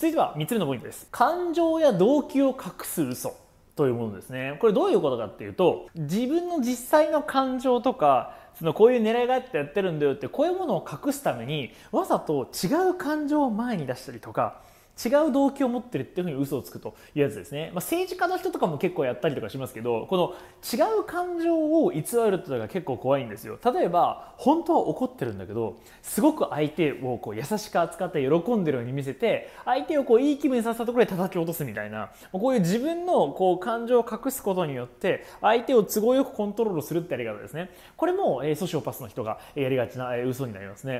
続いては3つ目のポイントです。感情や動機を隠す嘘というものですね。これどういうことかっていうと、自分の実際の感情とか、そのこういう狙いがあってやってるんだよって、こういうものを隠すために、わざと違う感情を前に出したりとか、違う動機を持ってるっていうふうに嘘をつくというやつですね、まあ、政治家の人とかも結構やったりとかしますけどこの違う感情を偽るとてのが結構怖いんですよ例えば本当は怒ってるんだけどすごく相手をこう優しく扱って喜んでるように見せて相手をこういい気分にさせたところで叩き落とすみたいなこういう自分のこう感情を隠すことによって相手を都合よくコントロールするってやり方ですねこれも、えー、ソシオパスの人がやりがちな、えー、嘘になりますね